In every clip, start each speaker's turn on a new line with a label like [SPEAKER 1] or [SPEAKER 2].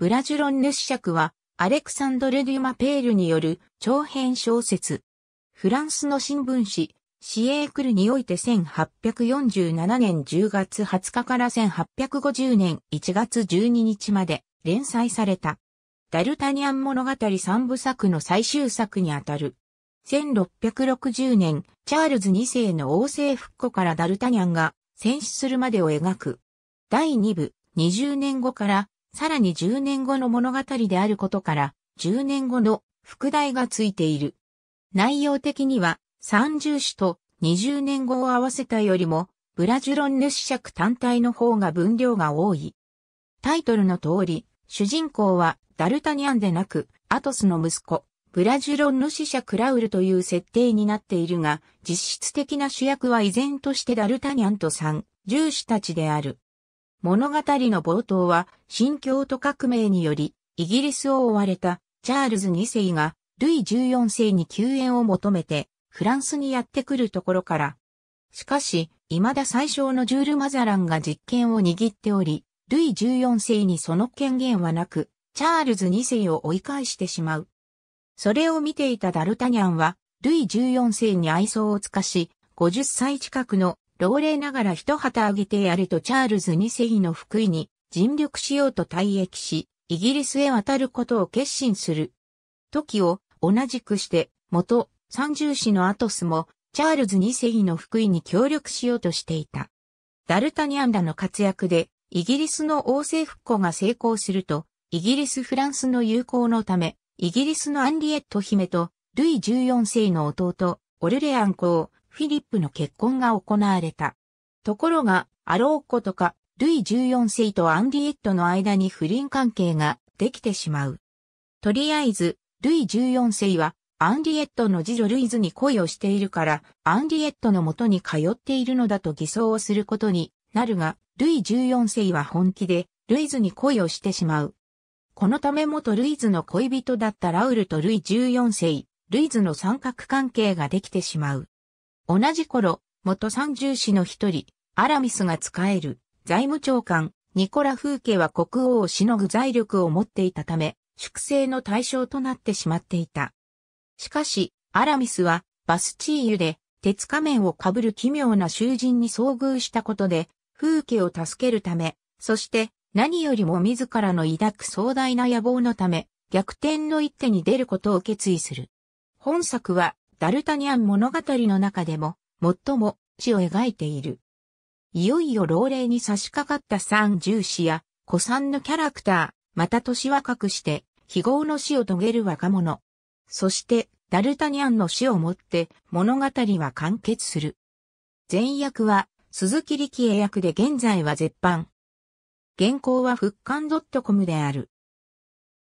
[SPEAKER 1] ブラジュロンヌ子爵は、アレクサンドレ・デュマペールによる長編小説。フランスの新聞紙、シエークルにおいて1847年10月20日から1850年1月12日まで連載された。ダルタニアン物語三部作の最終作にあたる。1660年、チャールズ2世の王政復古からダルタニアンが戦死するまでを描く。第2部、20年後からさらに10年後の物語であることから、10年後の副題がついている。内容的には、三重子と20年後を合わせたよりも、ブラジュロンヌ子爵単体の方が分量が多い。タイトルの通り、主人公はダルタニャンでなく、アトスの息子、ブラジュロンヌ子爵ラウルという設定になっているが、実質的な主役は依然としてダルタニャンと三重子たちである。物語の冒頭は、新京都革命により、イギリスを追われたチャールズ2世が、ルイ14世に救援を求めて、フランスにやってくるところから。しかし、未だ最小のジュール・マザランが実権を握っており、ルイ14世にその権限はなく、チャールズ2世を追い返してしまう。それを見ていたダルタニャンは、ルイ14世に愛想を尽かし、50歳近くの老齢ながら一旗あげてやれとチャールズ2世の福井に尽力しようと退役し、イギリスへ渡ることを決心する。時を同じくして、元三重士のアトスも、チャールズ2世の福井に協力しようとしていた。ダルタニアンらの活躍で、イギリスの王政復興が成功すると、イギリス・フランスの友好のため、イギリスのアンリエット姫と、ルイ14世の弟、オルレアン公、フィリップの結婚が行われた。ところが、アローコとか、ルイ14世とアンリエットの間に不倫関係ができてしまう。とりあえず、ルイ14世は、アンリエットの次女ルイズに恋をしているから、アンリエットの元に通っているのだと偽装をすることになるが、ルイ14世は本気で、ルイズに恋をしてしまう。このため元ルイズの恋人だったラウルとルイ14世、ルイズの三角関係ができてしまう。同じ頃、元三重士の一人、アラミスが仕える財務長官、ニコラ風景は国王をしのぐ財力を持っていたため、粛清の対象となってしまっていた。しかし、アラミスはバスチーユで鉄仮面をかぶる奇妙な囚人に遭遇したことで、風景を助けるため、そして何よりも自らの抱く壮大な野望のため、逆転の一手に出ることを決意する。本作はダルタニャン物語の中でも、最も死を描いている。いよいよ老齢に差し掛かった三重士や、古参のキャラクター、また年若くして、非業の死を遂げる若者。そして、ダルタニャンの死をもって物語は完結する。前役は鈴木力也役で現在は絶版。原稿は復刊 .com である。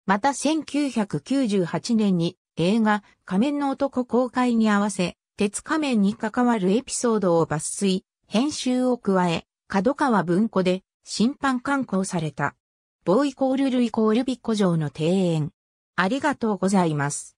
[SPEAKER 1] また1998年に映画、仮面の男公開に合わせ、鉄仮面に関わるエピソードを抜粋、編集を加え、角川文庫で審判刊行された。ボーイコールルイコールビッコ城の庭園。ありがとうございます。